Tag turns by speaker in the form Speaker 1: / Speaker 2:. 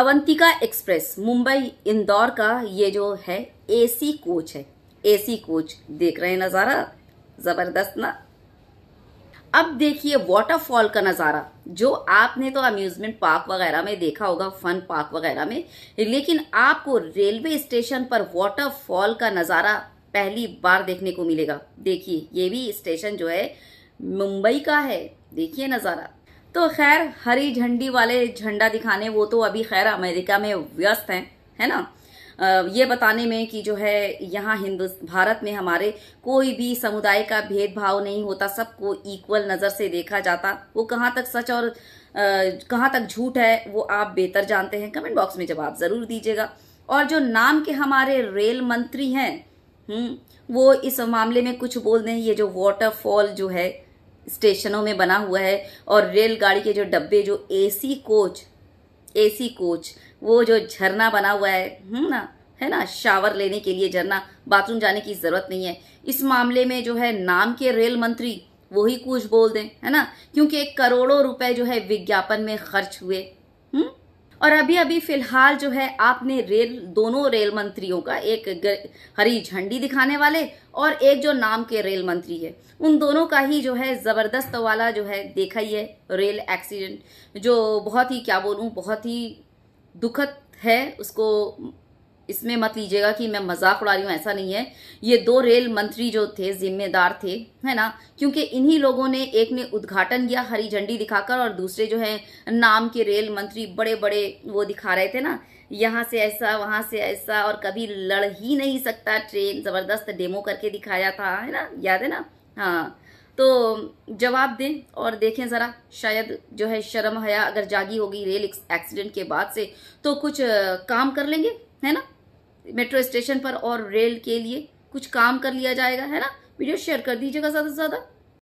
Speaker 1: Avantika express Mumbai Indore का ये जो है एसी कोच है एसी कोच देख रहे हैं नज़ारा ज़बरदस्त ना अब देखिए वाटरफॉल का नज़ारा जो आपने तो अम्यूजमेंट पार्क वगैरह में देखा होगा फन पार्क वगैरह में लेकिन आपको रेलवे स्टेशन पर वाटरफॉल का नज़ारा पहली बार देखने को मिलेगा देखिए ये भी स्टेशन जो है मुंबई का है देखिए नज़ारा तो खैर हरी झंडी वाले झंडा दिखाने वो तो अभी खैर अमेरिका में व्यस्त हैं है ना ये बताने में कि जो है यहाँ हिंदु भारत में हमारे कोई भी समुदाय का भेदभाव नहीं होता सबको इक्वल नज़र से देखा जाता वो कहाँ तक सच और कहाँ तक झूठ है वो आप बेहतर जानते हैं कमेंट बॉक्स में जवाब ज़रूर दीजिएगा और जो नाम के हमारे रेल मंत्री हैं हम्म वो इस मामले में कुछ बोल दें ये जो वाटरफॉल जो है स्टेशनों में बना हुआ है और रेलगाड़ी के जो डब्बे जो एसी कोच एसी कोच वो जो झरना बना हुआ है हम्म ना है ना शावर लेने के लिए झरना बाथरूम जाने की जरूरत नहीं है इस मामले में जो है नाम के रेल मंत्री वही कुछ बोल दें है ना क्योंकि करोड़ों रुपए जो है विज्ञापन में खर्च हुए हम्म और अभी अभी फिलहाल जो है आपने रेल दोनों रेल मंत्रियों का एक हरी झंडी दिखाने वाले और एक जो नाम के रेल मंत्री है उन दोनों का ही जो है ज़बरदस्त वाला जो है देखा ही है रेल एक्सीडेंट जो बहुत ही क्या बोलूँ बहुत ही दुखद है उसको इसमें मत लीजिएगा कि मैं मजाक उड़ा रही हूँ ऐसा नहीं है ये दो रेल मंत्री जो थे जिम्मेदार थे है ना क्योंकि इन्हीं लोगों ने एक ने उद्घाटन किया हरी झंडी दिखाकर और दूसरे जो है नाम के रेल मंत्री बड़े बड़े वो दिखा रहे थे ना यहाँ से ऐसा वहाँ से ऐसा और कभी लड़ ही नहीं सकता ट्रेन ज़बरदस्त डेमो करके दिखाया था है ना याद है ना हाँ तो जवाब दें और देखें ज़रा शायद जो है शर्म हया अगर जागी होगी रेल एक्सीडेंट के बाद से तो कुछ काम कर लेंगे है ना मेट्रो स्टेशन पर और रेल के लिए कुछ काम कर लिया जाएगा है ना वीडियो शेयर कर दीजिएगा ज़्यादा से ज़्यादा